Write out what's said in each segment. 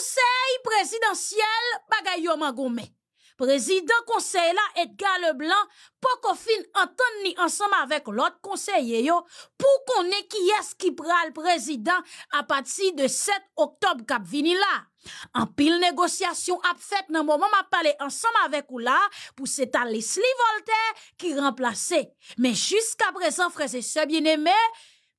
Conseil présidentiel bagay yo président conseil là Edgar Leblanc poko fin ni ensemble avec l'autre conseiller yo qui qui est qui prend le président à partir de 7 octobre kap vini la. En pile négociation ap fait nan moment ma parlé ensemble avec ou pour pou se qui qui Voltaire Mais jusqu'à présent, frères et sœurs bien aimé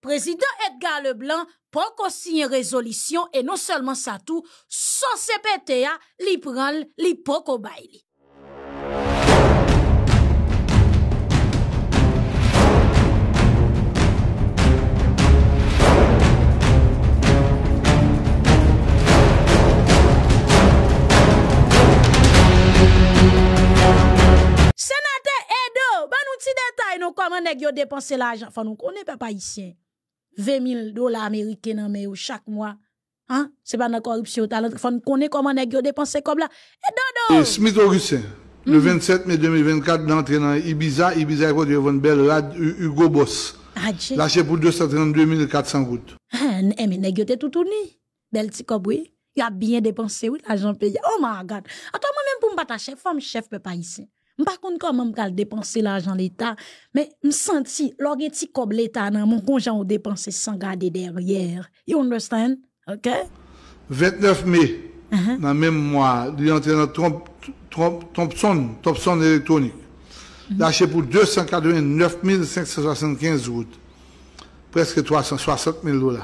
Prezident Edgar Leblanc pouk osinye rezolisyon e non selman sa tou, son CPTA li pran li pouk obay li. Senate Edo, banouti detay nou koman negyo depanse la ajan. Fanou konen pe pa isyen. 20 000 dollars américains dans mes chaque mois. Hein? C'est pas dans la corruption, talent. Faut connaître comment nèg yo dépenser comme là. Et dodo. Smith Augustin. Le 27 mhm. mai 2024, d'entrer dans Ibiza, Ibiza est de belle Hugo Boss. Ah, Lâché pour 232 400 gouttes. Eh, eh, mais nèg tous tout tourné. belle petit oui. Il a bien dépensé oui, l'argent payé. Oh my god. Attends moi même pour me battre chef, femme chef peut pas ici. M pa koun koman m kal depanse lajan l'Etat, men m senti log eti kob l'Etat nan mou konjan ou depanse san gade deryer. You understand? Ok? 29 May uh-huh. nan men mwa, li yon tena Thompson, Thompson Electronics. Lache pou 289,575 gout. Preske 360,000 dola.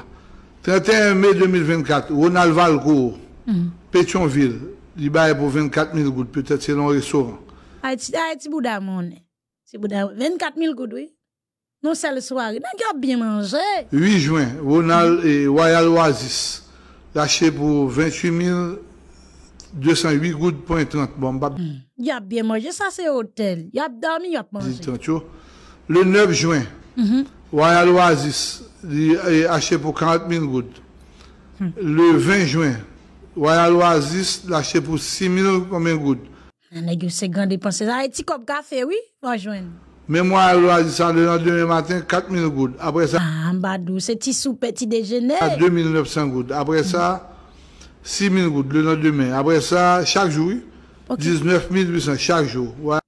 31 May 2024, Ronald Valgo, uh-huh. Petionville, li baye pou 24,000 gout, petet se lon resoran. Haïti, Haïti, Bouddha, mon. C'est 24 000 goudes. oui. Non, c'est le soir. a bien mangé. 8 juin, et Royal Oasis, lâché pour 28 208 gouttes, point 30. Bon, bah. hmm. a bien mangé, ça c'est hôtel. Il a dormi, il a mangé. Le 9 mm-hmm. eh, hmm. juin, Royal Oasis, acheté pour 40 000 gouttes. Le 20 juin, Royal Oasis, lâché pour 6 000 combien c'est un se grand dépense. Un petit kop café oui, va joindre. moi, je du sang demain matin 000 gouttes. Après ça Ah, mbadou, c'est petit souper, petit déjeuner. 2 900 gouttes. Après ça 6 000 gouttes le lendemain. Après ça chaque jour 19 800, chaque jour. Ouais.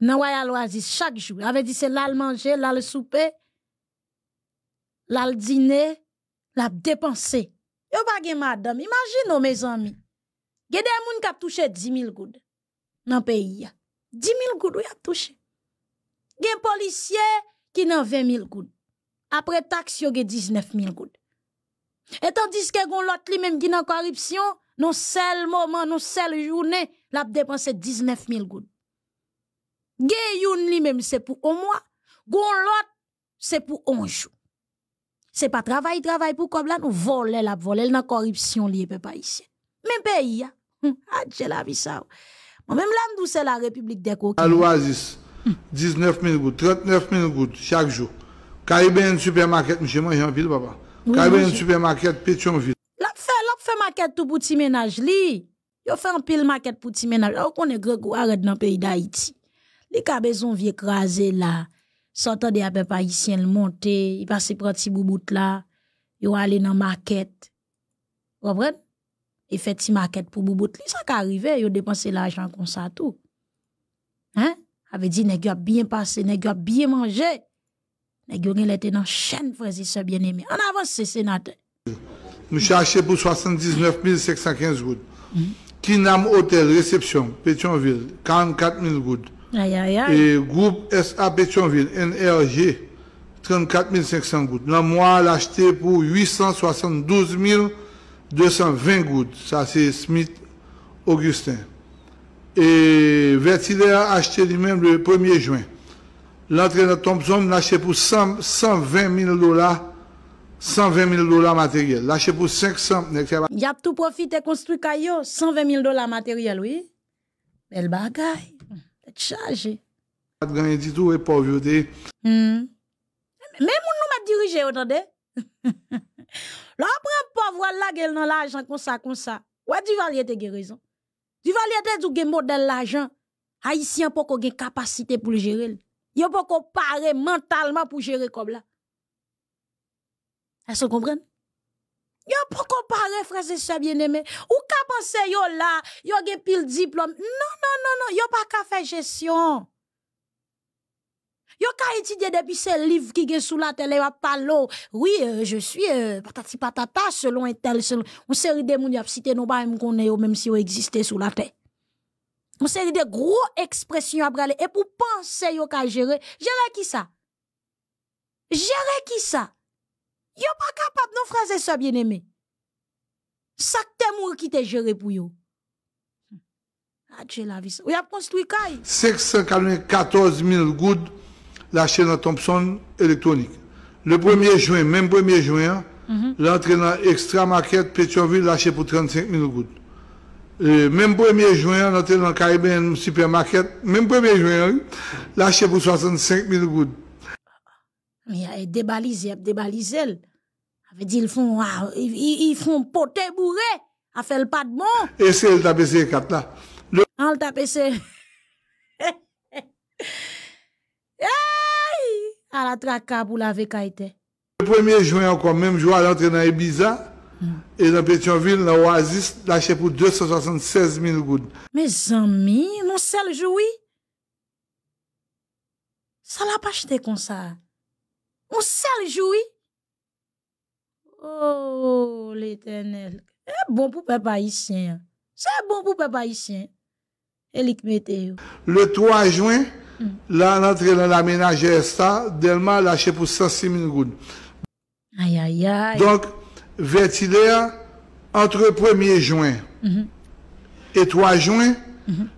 je waya l'oasis chaque jour. Avait dit c'est là le manger, là le souper, là le dîner, là dépenser. Yo pas madame, imaginez mes amis. Ge den moun kap touche 10.000 goud nan peyi ya. 10.000 goud ou yak touche. Gen policye ki nan 20.000 goud. Apre taksyo ge 19.000 goud. Etan diske goun lot li menm ki nan koripsyon, non sel mouman, non sel jounen, la ap depanse 19.000 goud. Gen youn li menm se pou 1 mouan, goun lot se pou 1 joun. Se pa travay, travay pou koblan ou vole, la ap vole nan koripsyon li epe pa yise. Men peyi ya. Adje ah, la vie ça. Moi même là nous c'est la République des coquilles. À l'Oasis, 19 000 gouttes, 39 000 gouttes chaque jour. Caribbean supermarket, monsieur mange en ville papa. Oui, Caribbean supermarket Pétionville. Là, fait, l'a fait maquette tout pour petit ménage li. Yo fait un pile maquette pour petit ménage. Là, on est on arrête dans le pays d'Haïti. Les cabezons viennent vie écrasé là. Sortant des ici Ils montent, ils il passe un petit bout là. vont aller dans maquette. Vous comprenez? E fet ti maket pou bou bout li, sa ka arrive, yo depanse l'ajan kon sa tou. Ave di, ne gyo ap bien pase, ne gyo ap bien manje. Ne gyo gen lete nan chen, frezi se bien eme. An avance, se senate. Mou chache pou 79.515 goud. Kinam Hotel, resepsyon, Petionville, 44.000 goud. E group SA Petionville, NRG, 34.500 goud. Nan mou al achete pou 872.000 goud. 220 gouttes, ça c'est Smith Augustin. Et Vertile a acheté lui-même le 1er juin. L'entraîneur Thompson l'a acheté pour 120 000 dollars 120 000 dollars matériel. L'a acheté pour 500. Il a tout profité construit caillot. 120 000 dollars matériel, oui. Belle bagaille. chargé. Pas gagné du tout et vous Mm. Mais nous m'a dirigé, entendez? Là, prend pauvre là, gel dans l'argent, comme ça, comme ça. Ouais, Duvalier t'es guérisons, raison. Duvalier te dou gen modèle l'argent. Haïtien pas qu'on gen capacité pour le gérer. Yo pas qu'on mentalement pour gérer comme là. Est-ce que vous comprenez? Yo pas qu'on frère et sœurs bien-aimés. Ou ka pense yo là, yo gen pile diplôme. Non, non, non, non, yo pas qu'à faire gestion. Yo ka etidye depi se liv ki gen sou la te le wap palo Oui, euh, je suis euh, patati patata selon etel Ou seri de mouni ap site nou ba mkone yo Mem si yo egiste sou la te Ou seri de gro ekspresyon ap gale E pou panse yo ka jere Jere ki sa? Jere ki sa? Yo pa kapap nou fraze sa bieneme Sakte moun ki te jere pou yo hm. Adje ah, la viso Ou ya panse lou yi kay 614000 goud la chaîne Thompson électronique. Le 1er juin, même 1er mhm. juin, l'entraîneur Extra Market Pétionville lâché pour 35 000 gouttes. même 1er juin, l'entraîneur Caribbean Supermarket, même 1er juin, lâché pour 65 000 gouttes. Mais il a débalisé, Il débalisé. ils font, ah, ils, font poter bourré. à faire le pas de bon. Et c'est le tapé 4 là. Le... t'a ah, le à la traque pour laver Kaïté. Le 1er juin encore, même jour à l'entrée dans Ibiza, hmm. et dans Pétionville, dans Oasis, lâché pour 276 000 gouttes. Mes amis, mon seul joui. Ça l'a pas acheté comme ça. Mon seul joui. Oh, l'éternel. C'est bon pour peuple haïtien. C'est bon pour peuple haïtien. Elik Le 3 juin, La nan tre lan la menaje esta, delman lache pou 106.000 goud. Donk, vertilea entre 1er joun mm-hmm. et 3 joun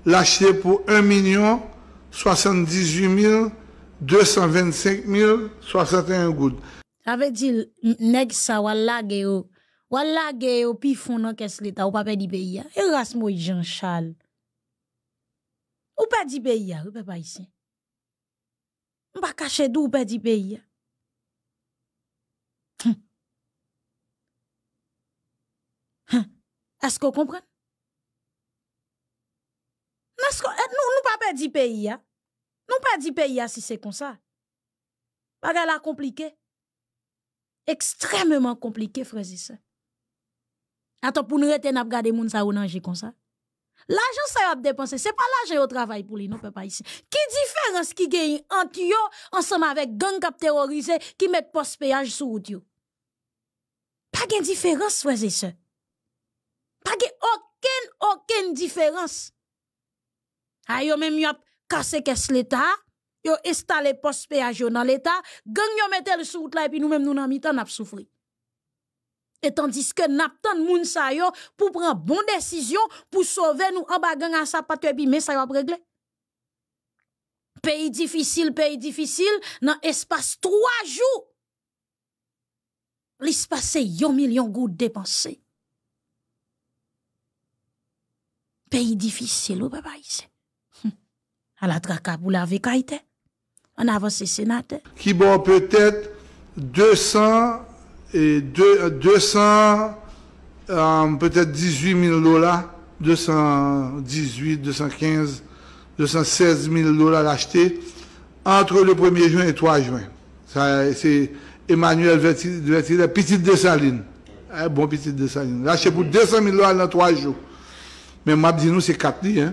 lache pou 1.078.225.061 goud. A ve di nek sa wala ge yo, wala ge yo pi fon nan kes leta ou pape di beya, e rase mou jen chal. Ou pas dit pays, ou pas ici. On pas cacher d'où ou pas dit pays. Est-ce que vous comprenez? Nous ne pouvons pas perdre pays. Nous ne pouvons pas dire pays si c'est comme ça. C'est compliqué. Extrêmement compliqué, frère. Attends, pour nous retenir, nous avons les gens qui comme ça. L'argent ça y a dépensé, c'est pas l'argent au travail pour les non pas ici. Qui différence qui gagne entre yo ensemble avec gang cap terrorisé qui met poste péage sur route yo. Pas de différence vous et ça. Pas de aucune aucune différence. A yo même yop, cassé caisse l'état, yo installé poste péage dans l'état, gang yo mettait le sur route là et puis nous même nous dans mitan souffrir. Etandiske nap tan moun sayon pou pran bon desisyon pou sove nou ambagan an sap patwe bi men sayon pregle. Peyi difisil, peyi difisil nan espas 3 jou. L'espas se yon milyon gout depanse. Peyi difisil ou beba yise. Alatra kap ou la vekayte. An avanse senate. Ki bon petet 200 e 218.000 lola, 218.000, 215.000, 216.000 lola l'achete entre le 1er juan et 3 juan. C'est Emmanuel Vettile, Petit de Saline. Bon Petit de Saline. L'achete pour 200.000 lola dans 3 jours. Mais moi, dis-nous, c'est 4 jours.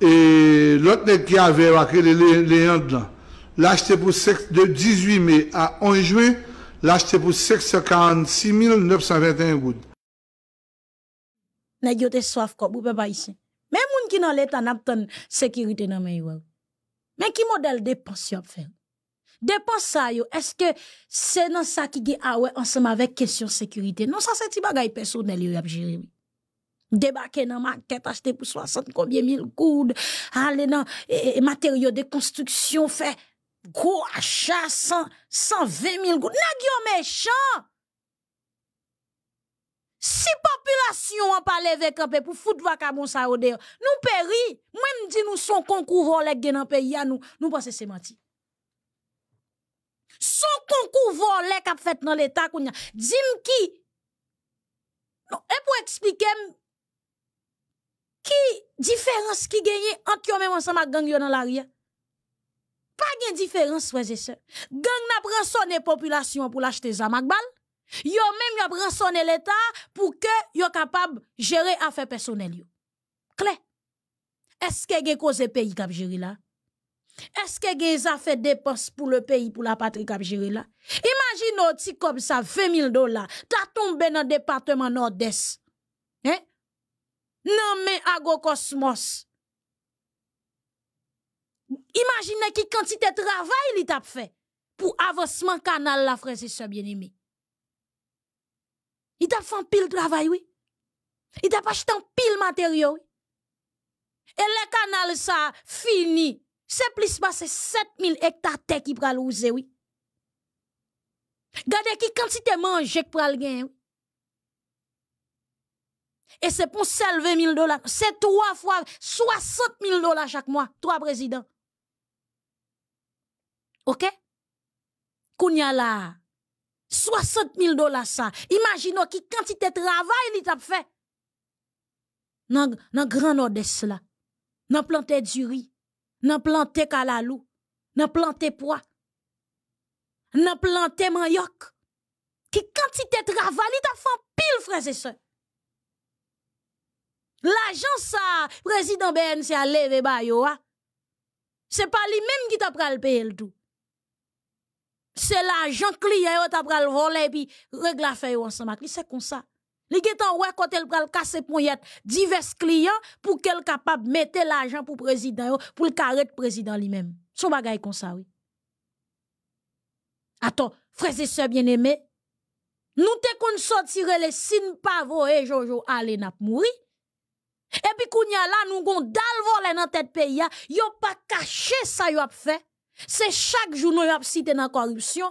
Et l'autre n'est qu'il y avait, l'achete pour 6 de 18 mai à 1 juan, lache te pou 6,5 6,921 goud. Ne gyo te soaf ko, pou pe pa isen. Men moun ki nan letan ap ton sekirite nan men yon. Men ki model depons yon fe. Depons sa yo, eske se nan sa ki ge awe, anseman vek kesyon sekirite. Nan sa se ti bagay peson nel yon ap jirimi. Deba ke nan maket achete pou 60 kobye mil goud, ale nan materyo de konstruksyon ah non, fe. gros achat, 100, 120 000 gouttes. Nag méchant! Si population en parle avec un peu pour foutre bon ça au dehors, nous péri. Moi dit nous son concours volé dans pays nous nous pense c'est menti. Son concours volé qu'a fait dans l'état qu'on Dim qui Non, et pour expliquer qui différence qui gagne entre yo même ensemble gang yon dans l'arrière. Hein? Pa gen diferans wè zè sè. Genk na prensone populasyon pou l'achete zamakbal, yo menm yo prensone l'Etat pou ke yo kapab jere afè personel yo. Kle? Eske gen kose peyi kapjiri la? Eske gen zafè depos pou le peyi pou la patri kapjiri la? Imagin nou ti kom sa, 20 000 dola, ta tombe nan departement nordès. Hen? Nan men a go kosmos. Imagine quantité travail travail il t'a pour pour avancement canal la et son bien Il aimé un pile de travail, oui. Il Il acheté un pile de matériaux, oui. Et le canal ça fini. C'est plus c'est 7000 hectares qui qui pral ouze oui. Gardez qui quantité manger qui pral gen oui. Et c'est pour 7000 000 dollars. C'est trois fois 60 000 dollars chaque mois. Trois présidents. Ok? Kounya là 60 000 dollars ça. Imaginez qui quantité de travail il t'a fait. Dans le grand nord-est là. Dans planté du riz. Dans planté kalalou. Dans planté pois. nan planté manioc. Qui quantité de travail il t'a fait pile, frères et sœurs. L'agence ça, président BNC a levé ba yo, ah. c'est pas lui-même qui t'a pris le le tout c'est l'argent client yo t'a pral voler puis règle affaire ensemble c'est comme ça li getan ouais kote l pral kase pon divers clients pour qu'elle capable mettre l'argent pour président pour le carrette président lui-même son bagay comme ça oui attends frères et sœurs bien-aimés nous te kon sortir les signes pas et eh, jojo aller n'a mouri et puis kounya là nous gon dal voler dans tête pays yo pas caché ça yo a fait c'est chaque jour nous avons cité dans la corruption.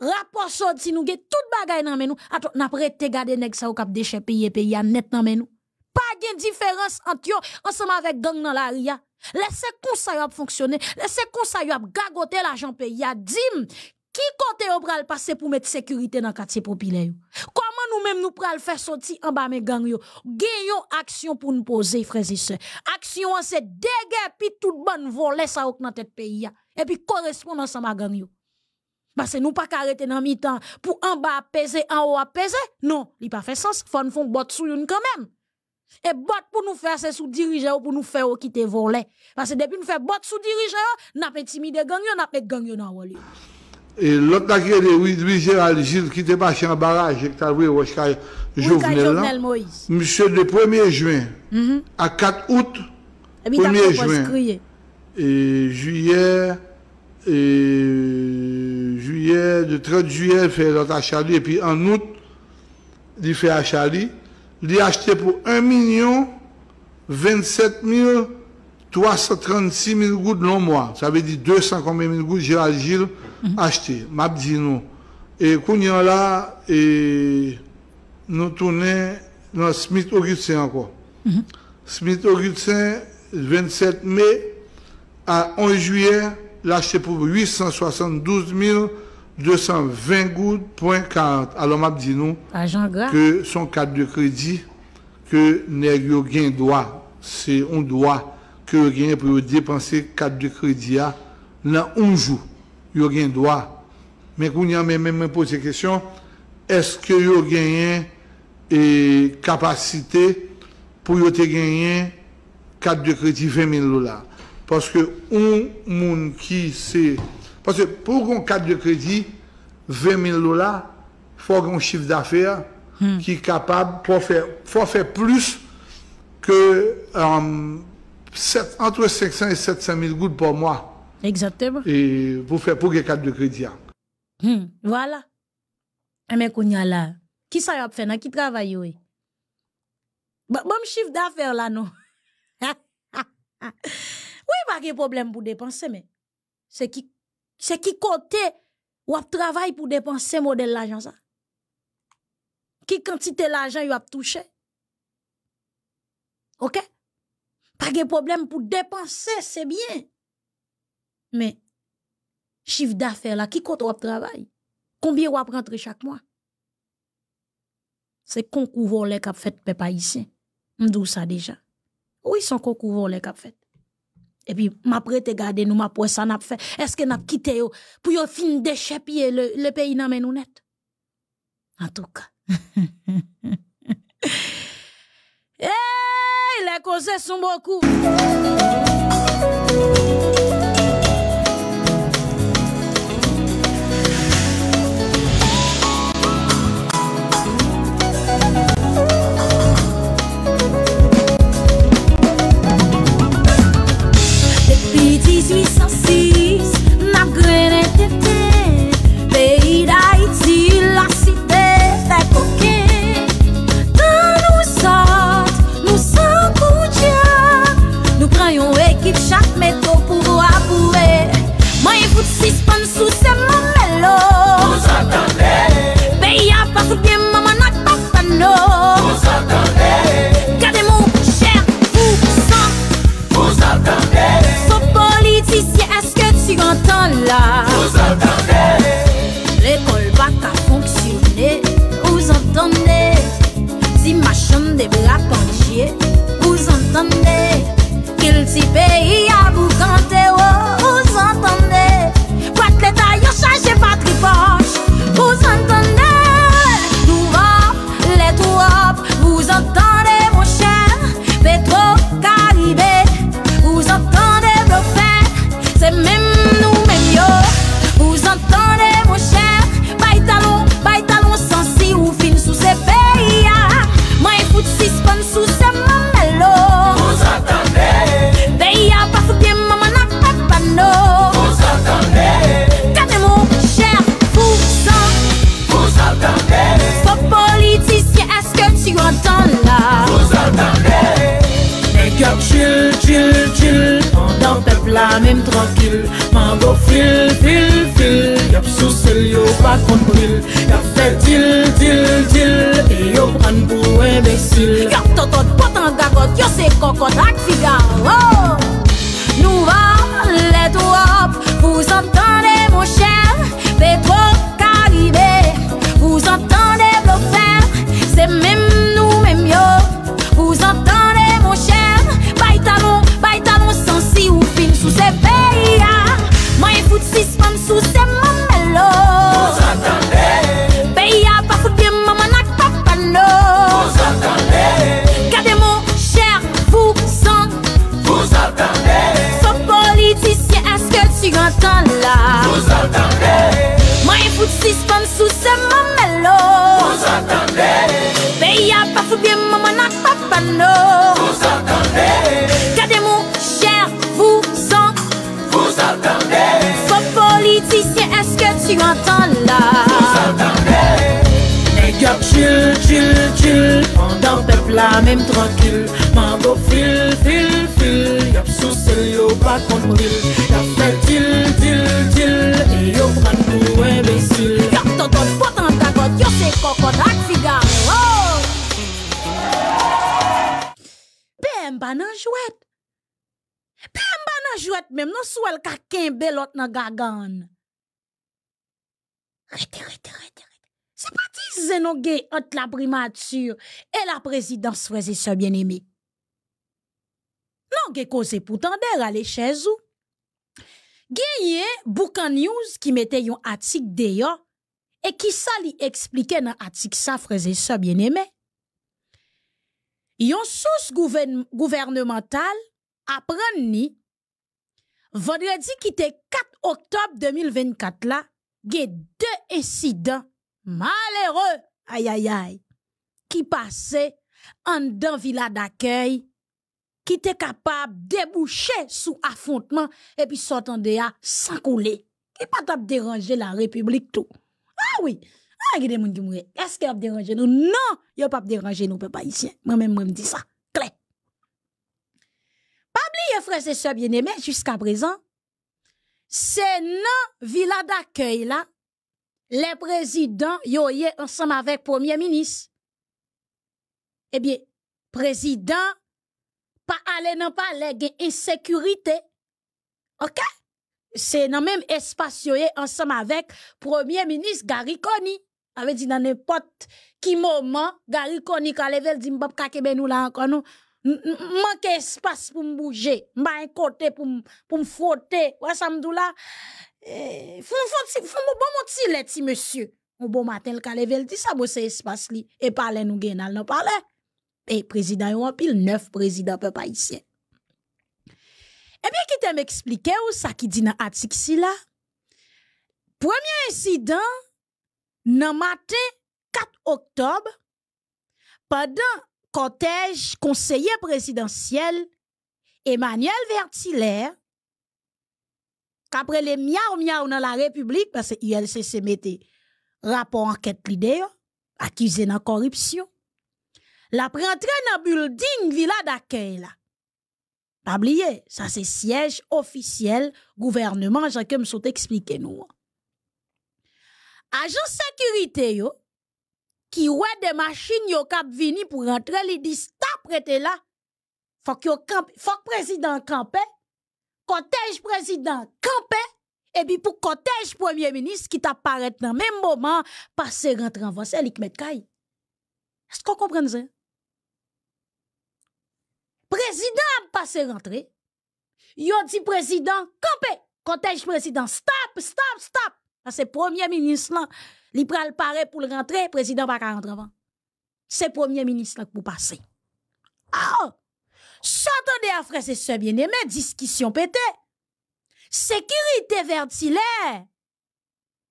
Rapport sorti, si nous avons tout bagaille dans nous. Attends, nous avons prêté garder les gens qui ont déchets pays payés net dans nous. Pas de différence entre ensemble avec gang dans la ria. Laissez comme ça a fonctionner. Laissez comme ça a gagoter l'argent payé. Dim, qui compte yon pral passer pour mettre sécurité dans le quartier populaire? Comment nous même nous le faire sortir en bas mes gang yo Gagnons action pour nous poser, frères et sœurs. Action, c'est dégâts, puis tout bon volé ça au dans tête pays et puis correspondre ensemble à gang yo. Parce que nous pas arrêter dans mi-temps pour en bas apaiser, en haut apaiser. Non, il n'y pas fait sens. Il Faut nous faire botte sous une quand même. Et botte pour nous faire, c'est sous dirigeant pour nous faire quitter voler. Parce que depuis nous faisons botte sous dirigeant, n'a pas intimidé gang yo, n'a pas gang yo dans Et l'autre qui est Oui Gérald Gilles qui était passé en barrage et qui a joué Jovenel Monsieur, le 1er juin mhm. à 4 août, 1er juin, et juillet, et euh, juillet, le 30 juillet, il fait l'autre et puis en août, il fait à Il a acheté pour 1 million 27 336 000 gouttes long mois. Ça veut dire 200 combien de gouttes Gérald Gilles mm -hmm. acheté. M'a dit non. Et a là, et nous tournons dans Smith Augustin encore. Mhm. Smith Augustin, 27 mai à 11 juillet, l'acheter pour 872 220 gouttes, Alors, m'a dit que son cadre de crédit que nous un droit, c'est un droit que rien pour dépenser carte de crédit à dans il y a un droit. Mais quand y a même la question, est-ce que a gagné et capacité pour yo gagner carte de crédit 20 000 parce que on qui c'est... Parce que pour un cadre de crédit, 20 000 dollars, il faut un chiffre d'affaires hmm. qui est capable, pour faire, faut faire plus que euh, entre 500 et 700 000 gouttes par mois. Exactement. Et pour faire pour un de crédit. Hmm. Voilà. Mais eh qu'on y a là, qui ça a fait, qui travaille, bon chiffre d'affaires là, non? Oui, pas de problème pour dépenser, mais c'est qui, c'est qui côté ou ap travail pour dépenser modèle l'argent ça? Qui quantité l'argent il a touché? OK? Pas de problème pour dépenser, c'est bien. Mais, chiffre d'affaires là, qui côté ou ap travail? Combien ou ap chaque mois? C'est concours volé a fait ici. haïtien. M'dou ça déjà. Oui, son concours volé qu'a fait. Et puis, m'a prête garder nous, m'a pour ça n'a fait. Est-ce que n'a quitté yo, pour yo fin déchapiller le, le pays n'a nous net? En tout cas. hey, les conseils sont beaucoup. Yo soy Coco Tactical. Oh. Tchil, tchil, tchil, an dan pep la menm trankil Man bo fil, fil, fil, yap sou se yo pa kontil Yap fe tchil, tchil, tchil, e yo pran mou embesil Yop ton ton potan an gagot, yop se kokot ak figar Pemba nan jwet Pemba nan jwet menm, nan sou el kaken belot nan gagan Reti, reti, reti C'est pas dix entre la primature et la présidence, frères et sœurs bien-aimés. Non, pour cause pourtant d'air à chez a Gué Boucan News qui mettait un article d'ailleurs et qui ça lui dans l'article ça, frères et sœurs bien-aimés. Yon source gouvernementale apprend vendredi qui était 4 octobre 2024 il y a deux incidents malheureux, aïe aïe aïe, qui passait en dans villa d'accueil, qui était capable de déboucher sous affrontement et puis sortant de là sans couler. Qui pas déranger la République tout. Ah oui, ah, il qui Est-ce qu'ils ont dérangé nous? Non, ils n'ont pas déranger nous, papa ici. Moi-même, moi, me dis ça. Clair. Pas oublier, frères et sœurs bien-aimés, jusqu'à présent, c'est non villa d'accueil là les présidents yoyé ensemble avec premier ministre. Eh bien, président pas aller dans palais gain insécurité. OK? C'est dans même espace yoyé ensemble avec premier ministre Gary Conny. Avait dit dans n'importe qui moment Gary Conny ka level dit ka kebe nous là encore nous manque espace pour me bouger, m'a un côté pour pour me frotter. Ouais ça me là eh, foun bon mon mou bon matin le ti monsieur Mou bon matin le ka dit ça sa bo li. Eh, yon neuf président pe pa et eh bien qui te m'explique ou sa ki di atik si la. Premier incident, nan matin 4 octobre pendant cortège conseiller présidentiel Emmanuel Vertilaire qu'après les miaou miaou dans la République, parce que l'ILCC mettait rapport enquête l'idée, accusé dans corruption. La prentre dans le building villa d'accueil là. Pas oublier, ça c'est siège officiel gouvernement, j'ai comme sont expliqué nous. Agent sécurité yo, qui ouais des machines yo cap vini pour rentrer, les disent, prêté là. Faut que président campe !» cortège président campé et puis pour cortège premier ministre qui t'apparaît dans le même moment passer rentrer en qui Lick caille. Est-ce qu'on comprend ça? Président passer, rentrer. Yo dit président campé, cortège président stop stop stop parce que premier ministre là, il le pour le rentrer, président pas rentrer avant. C'est premier ministre là pour passer. Ah! S'entendez à frères et sœurs bien-aimés, discussion pété. Sécurité vertilaire.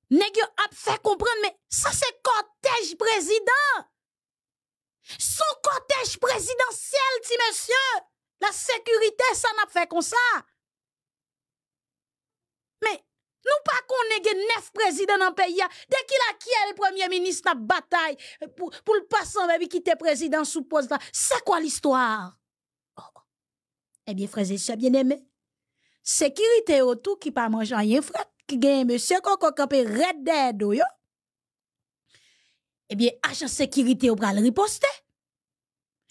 négue a fait comprendre, mais ça c'est cortège président. Son cortège présidentiel, dit monsieur. La sécurité, ça n'a fait comme ça. Mais, nous pas qu'on ait neuf présidents dans le pays. Hein. Dès qu'il a qui le premier ministre, la bataille pour, pour le passant, qui était président sous poste. C'est quoi l'histoire? Eh bien, frère et sœurs bien-aimés, sécurité autour qui pas en rien frère qui gagne monsieur Coco peut red dead yo. Eh bien, agent sécurité au pral riposte.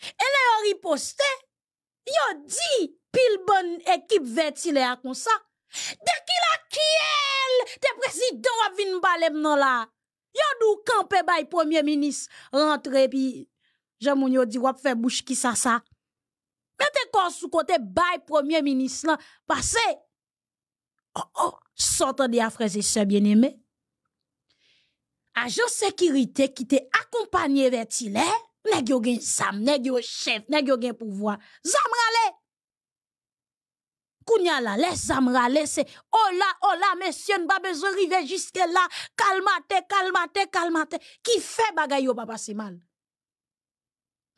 Et là au riposte, yo dit pile bonne équipe ventilé a comme ça. Dès qu'il a kiel, le président a vinn balem non là. Yo dou campé bay premier ministre rentrer puis Jean a dit wap faire bouche qui ça ça. Mete kon côté kote premier ministre. Parce que... oh oh, sotan de a et se bien aimés agents sécurité qui te accompagne vers le, yo gen sam, nèg yo chef, nèg yo gen zam Kounya la, laisse zam rale oh oh se, pas nba rive là. kalmate, kalmate, kalmate, ki fait bagay yo pa mal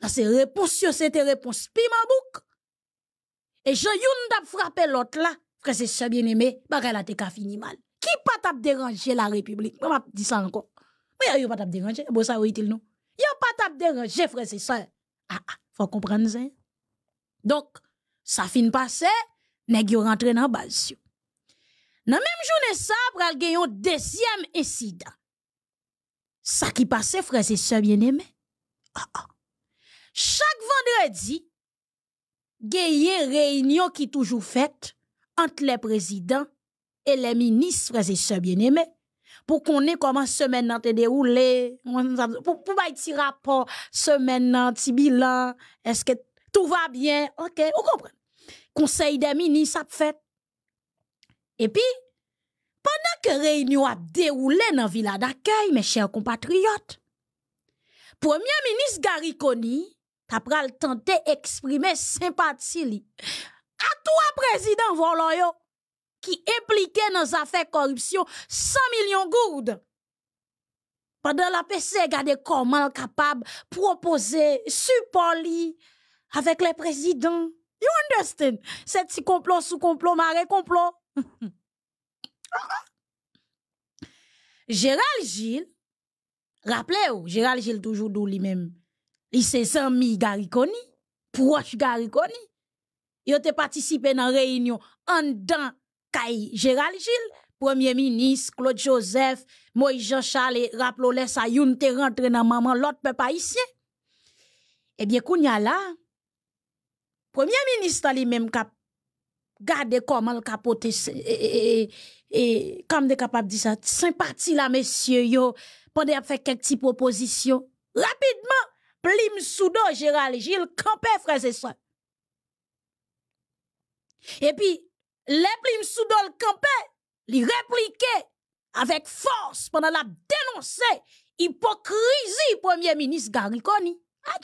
la que réponse, c'était réponses, réponse pima bouk Et je yon tap frappé l'autre là, frère, c'est ça bien aimé, bagay là, te ka fini mal. Qui pa tap dérangé, la République? Moi, m'a dit ça encore. Mais yon pa tap déranger, bon ça oui, il nous. a pas tap dérangé, frère, c'est ça. Ah ah, faut comprendre ça. Donc, ça fin passé, nèg yon rentre dans la base. Dans même journée, ça, pral eu deuxième incident. Ça qui passait, frère, c'est ça bien aimé. Ah ah. Chaque vendredi, geye réunion qui toujours fait les le prezident et le ministre bien pour qu'on ait comment la semaine nan te pour pour pour bay rapport semaine semaine nan, est bilan, que tout va bien, ok, ministres des ministres ministres puis, fait. Et puis, pendant que réunion a déroulé dans villa mes mes compatriotes, compatriotes Premier Ministre gariconi T'as pral tenter exprimer sympathie À toi président Voloyo qui impliquait dans affaires corruption 100 millions gourdes. Pendant la PC regardez comment capable proposer support avec les présidents. You understand? C'est petit complot sous complot, maré complot. Gérald Gilles, rappelez-vous, Gérald Gilles toujours d'où lui-même. Li se zanmi gariconi, Koni, proche gariconi? Koni. Yo te participé réunion réunion en dan kay Gérald Gilles, Premier ministre Claude Joseph, Moïse Jean-Charles, rappelou les sa youn te rentre dans maman l'autre pas ici. Eh bien, kounya là, Premier ministre lui-même cap gade comment le kapote et comme e- e- e- de dire « di sa, sympathie la messieurs, yo, pendant quelques propositions. » Rapidement plim soudo Gérald Gilles campé frère et Et puis le plim soudo le campé, les répliqué avec force pendant la dénoncée hypocrisie premier ministre Gariconi. Ah,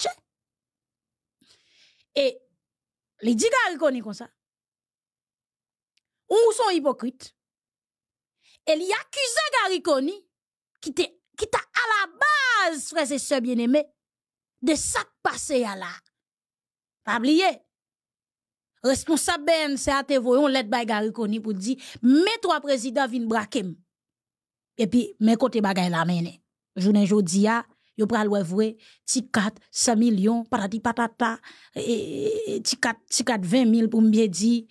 et les dit Gariconi comme ça. où sont hypocrites. Et li accusé Gariconi qui t'a à la base frère et bien aimé, de sak pase ya la. Pabliye, responsab BNC a te voyon let by gari koni pou di, me 3 prezident vin brakem. Epi, me kote bagay la mene. Jounen jodi ya, yo pral wevwe, ti 4, 5 milyon, patati patata, et ti 4, 4, 20 000 pour mbye dire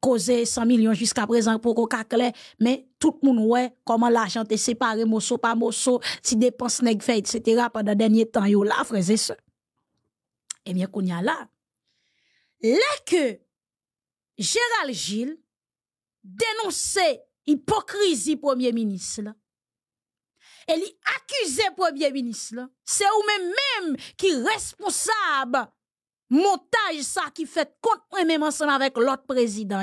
causé 100 millions jusqu'à présent pour coca clair mais tout le monde ouais comment l'argent est séparé morceau par morceau si dépense nèg fait etc. pendant dernier temps yo là frères et sœurs eh bien qu'on y a là là que Gérald Gilles dénonçait hypocrisie premier ministre et l'accusait premier ministre c'est ou même même qui responsable montage ça qui fait contre moi-même ensemble avec l'autre président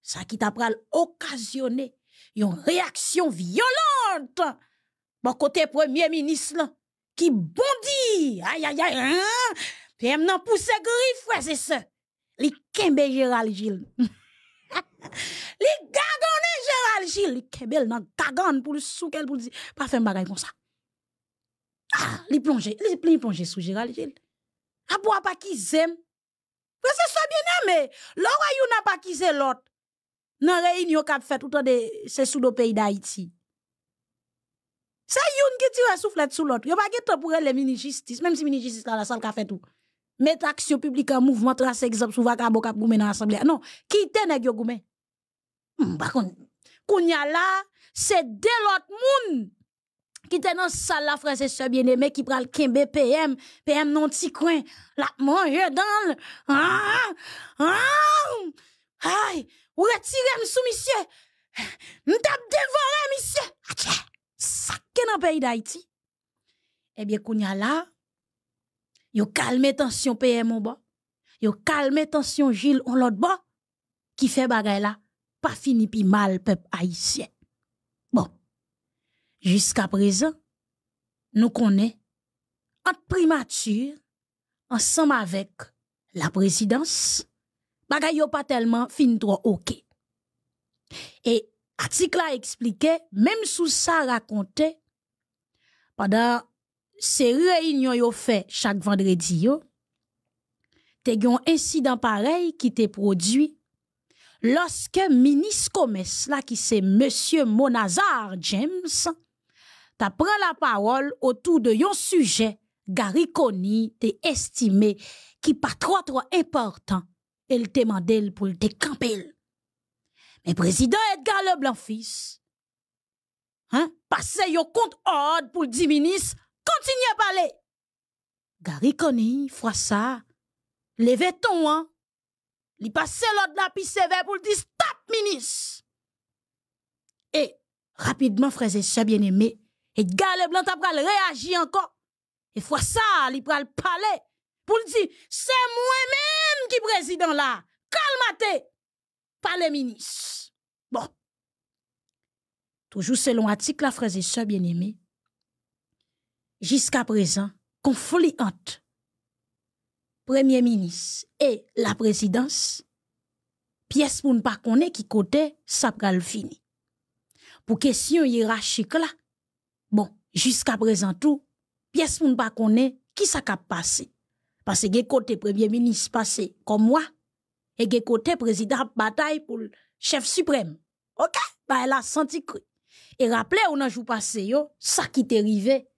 ça qui t'a pral occasionné une réaction violente bon côté premier ministre qui bondit, aïe aïe aïe, hein? puis elle pousse griffe, frère, c'est ça. Li kembe Gérald Gilles. li gagone Gérald Gilles, li kembe nan gagne. pour le soukel pour dire, pas faire bagage comme ça. Ah, li plonge, li, plonge sous Gérald Gilles abo apakizem. Prese so bieneme, lor pa ki apakize lot. Nan reynyon kap fè tout tan de se sou do peyi d'Haïti. Se youn ki tire souflet sou lot, yo pa ge te pou re le mini justice même si mini justice la la sal ka fè tout. Met aksyon publik an mouvment trase exemple sou vaka bo kap goumen an l'assemblée. Non, ki te neg yo goumen. Mbakon, hmm, koun ya la, se de lot moun qui était dans salle la frère et bien-aimé qui le kembe PM, PM non petit coin, la manger dans le, ah, ah, aïe, ou retire sous monsieur, m'tap dévoré monsieur, ça sakke dans pays d'Haïti. Eh bien, kounya là, yo calme tension PM en bas, yo calme tension Gilles en l'autre bas, qui fait bagay là, pas fini pi mal peuple haïtien jusqu'à présent, nous connaissons, en primature, ensemble avec la présidence, bagaille pas tellement fin trop ok. Et, article a expliqué, même sous ça raconté, pendant ces réunions yo fait chaque vendredi yo, eu un incident pareil qui te produit, lorsque ministre commerce là, qui c'est monsieur Monazar James, t'apprends la parole autour de yon sujet Gary Conny te estimé qui pas trop trop important. Elle te pour le décamper. Mais président Edgar Leblanc fils, hein, passe yon compte ordre pour le ministre, continue à parler. Gary fois fois ça, levez ton hein. Li passe l'ordre la c'est pour le dire stop ministre. Et rapidement frère et bien aimé, et Gale Blanc t'a pral réagir encore. Et fois ça, il pral parler pour le dire, c'est moi-même qui président là. Calmate, pas les ministres. Bon. Toujours selon article la phrase et soeur bien aimé, jusqu'à présent, conflit entre premier ministre et la présidence, pièce pour ne pas connaître qui côté ça pral fini. Pour question hiérarchique là, Bon, jusqu'à présent tout, pièce pour ne pas connaître qui ça cap passé. Parce que côté premier ministre passé comme moi et côté président bataille pour le chef suprême. OK, bah elle a senti que et rappelez on a jour passé yo, ça qui te arrivé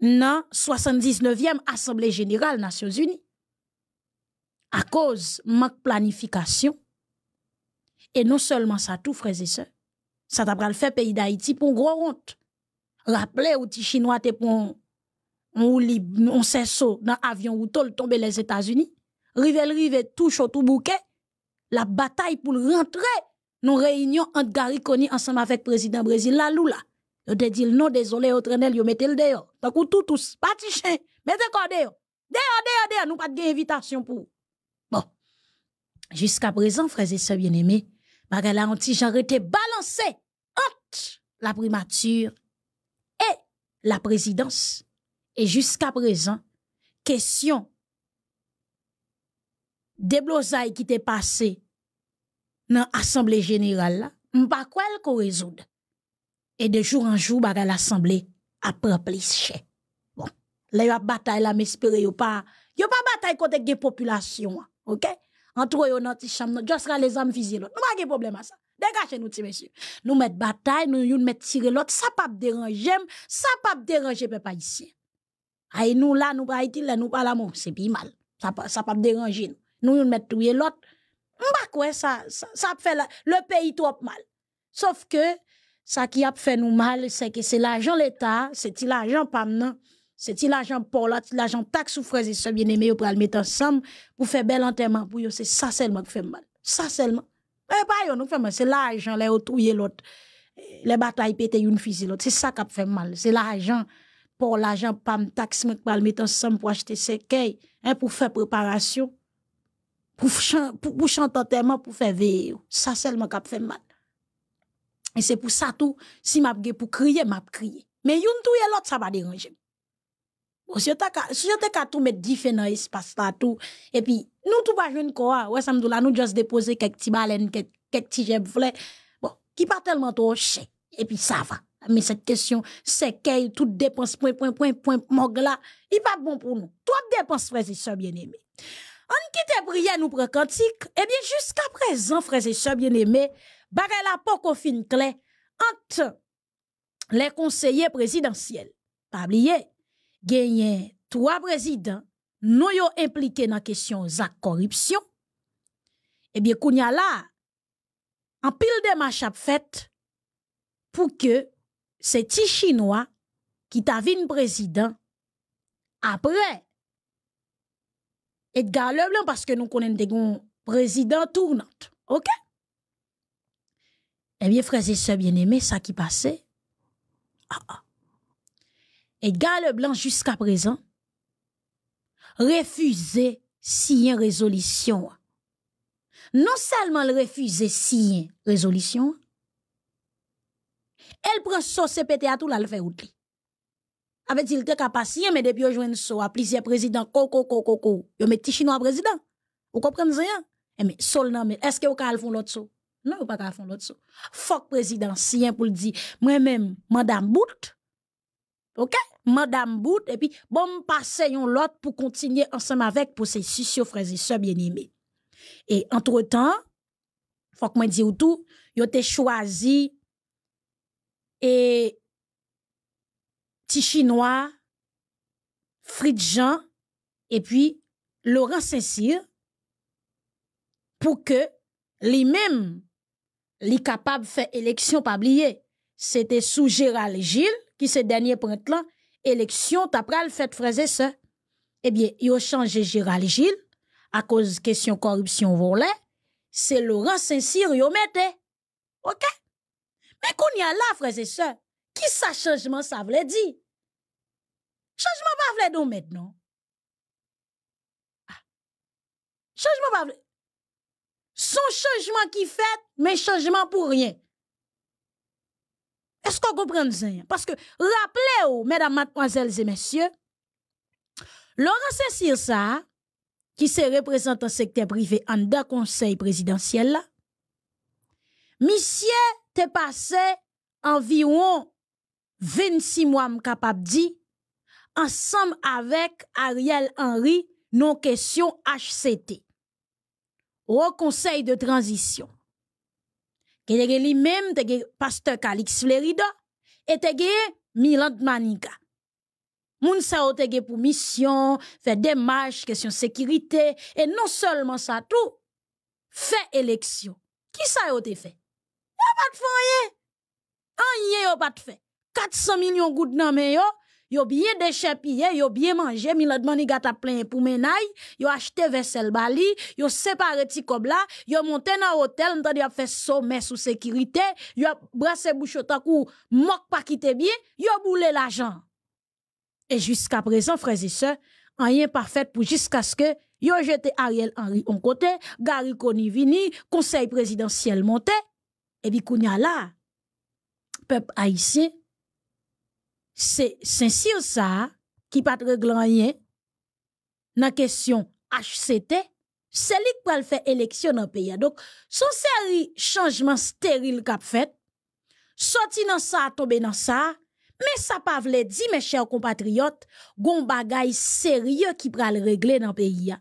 dans 79e Assemblée générale Nations Unies. À cause manque planification et non seulement ça tout frères et ça t'a le fait pays d'Haïti pour gros honte. Rappelez ou ti chinois te pour on on dans avion ou tol tombe les États-Unis. Rivel rive touche au tout bouquet. La bataille pour rentrer nos réunions entre Gariconi ensemble avec président Brésil la Lula. Yo te dit non désolé au trenel, yo mettez le dehors. Donc tout, tout tous pas chien mettez quoi dehors. Dehors dehors nous pas de invitation pour. Bon. Jusqu'à présent frères et sœurs bien-aimés, bagala anti été balancé la primature et la présidence. Et jusqu'à présent, question des blosailles qui t'est passé dans l'Assemblée générale, là, pas quoi résoudre. Et de jour en jour, baga l'Assemblée a plus Bon, là, y a bataille là, m'espérer, a pas, y a pas bataille contre la population, hein, ok? Entre eux, dans a chambre, juste les hommes n'y a pas de problème à ça. Dégagez nous, petits messieurs. Nous mettre bataille, nous, nous mettre tirer l'autre. Ça pas déranger, ça pas déranger, peuple ici. Aïe, nous là, nous pas Haïti, là, nous pas la C'est bien mal. Ça pas, ça pas déranger nous. Nous, nous mettre tuer l'autre. M'pas quoi, ça, ça, ça fait le pays trop mal. Sauf que, ça qui a fait nous mal, c'est que c'est l'argent l'État, c'est l'argent pas non. C'est l'argent pour là, l'argent taxe ou frères et bien aimés, pour le mettre ensemble, pour faire bel enterrement pour eux. C'est ça seulement qui fait mal. Ça seulement. Eh, pas yon, fait mal. C'est l'argent, les autres, l'autre. Eh, les batailles pétées, une fusil, l'autre. C'est ça qui a fait mal. C'est l'argent. Pour l'argent, pas me taxe mais pas mettre ensemble pour acheter ce hein, pour faire préparation. Pour, chan, pour, pour chanter pour faire veiller. Ça seulement qui a fait mal. Et c'est pour ça tout. Si m'a pour crier, m'a crier. Mais une tout, l'autre, ça va déranger. Si yo te ka tout met dife là tout tout puis puis tout tout pa quoi ouais ça samdou la là nous, juste déposer quelques balen, quelques quelques ti jeb vle, bon, ki pa trop cher Et puis, ça va. Mais cette question, c'est qu'elle toutes dépense, point, point, point, point, mogla là, il pas bon pour nous. toi dépenses, frères et sœurs bien-aimés. On quitte prière, nous prend cantique. et eh bien, jusqu'à présent, frères et sœurs bien-aimés, bagaille la porte fin clair entre les conseillers présidentiels. Pas oublier, Gagner trois présidents, nous yons impliqué dans la question de la corruption. Eh bien, a là, en pile de marche pour que ces petits chinois qui t'avine un président après Edgar Leblanc, parce que nous connaissons des président tournant. OK? Eh bien, frères et sœurs bien-aimés, ça qui passait, ah, ah et Gale Blanc, jusqu'à présent, refusait signer résolution. Non seulement le refusait signer résolution, elle prend son CPT à tout là, le fait Avec il pas signer, mais depuis aujourd'hui, so à plusieurs présidents, coco, coco, coco, yo met chinois président. Vous comprenez rien? Eh, mais sol est-ce que vous avez l'autre chose? Non, vous pas fait l'autre Fuck président, si pour le dire, moi-même, madame Bout, ok? madame Bout, et puis bon yon l'autre pour continuer ensemble avec pour ces six frères et sœurs bien-aimés. Et entre-temps, faut que moi dise ou tout, yo te choisi et Tichinois chinois Jean et puis Laurent Saint-Cyr pour que lui-même les capable faire élection pas oublier c'était sous Gérald Gilles qui ce dernier printemps là élection, t'as le fait frères et Eh bien, il ont changé Gérald Gilles, à cause de question corruption volée, c'est Laurent Saint-Cyr, a ont OK? Mais qu'on y a là, frères et sœurs, qui ça changement ça voulait dire? Changement pas vrai donc maintenant. Ah. Changement pas Son changement qui fait, mais changement pour rien. Est-ce qu'on comprend ça? Parce que, rappelez-vous, mesdames, mademoiselles et messieurs, Laurent Cécile ça, qui se représente en secteur privé en deux conseil présidentiel là, monsieur passé environ 26 mois capable dit ensemble avec Ariel Henry non question HCT au conseil de transition a lui-même, te pasteur Calix Florida, et te ge Milan Manika. Moun sa ou te ge pour mission, faire démarche, question sécurité, et non seulement ça tout, fait élection. Qui ça ou te fait? a pas de foyer. n'y a pas de fait. 400 millions gouttes nan yo bien déchapillé, yo bien mangé, Milad ont plein pour menay, yo acheté vaisselle bali, yo séparé ti kobla, yo monté dans hôtel, ils a fait sommet sous sécurité, yo brassé bouchotan mok pas quitter bien, yo boulé l'argent. Et jusqu'à présent, frères et sœurs, rien pas fait pour jusqu'à ce que yo jeté Ariel Henry on côté, Gary vini, conseil présidentiel monté, et puis kounya là, peuple haïtien, c'est saint ça qui pas régler rien dans question HCT, c'est lui qui va faire élection dans le pays. Donc, son série changement stérile qu'a fait, sorti dans ça, tombé dans ça, mais ça pas veut dire, mes chers compatriotes, gon bagay sérieux qui pral régler dans le pays.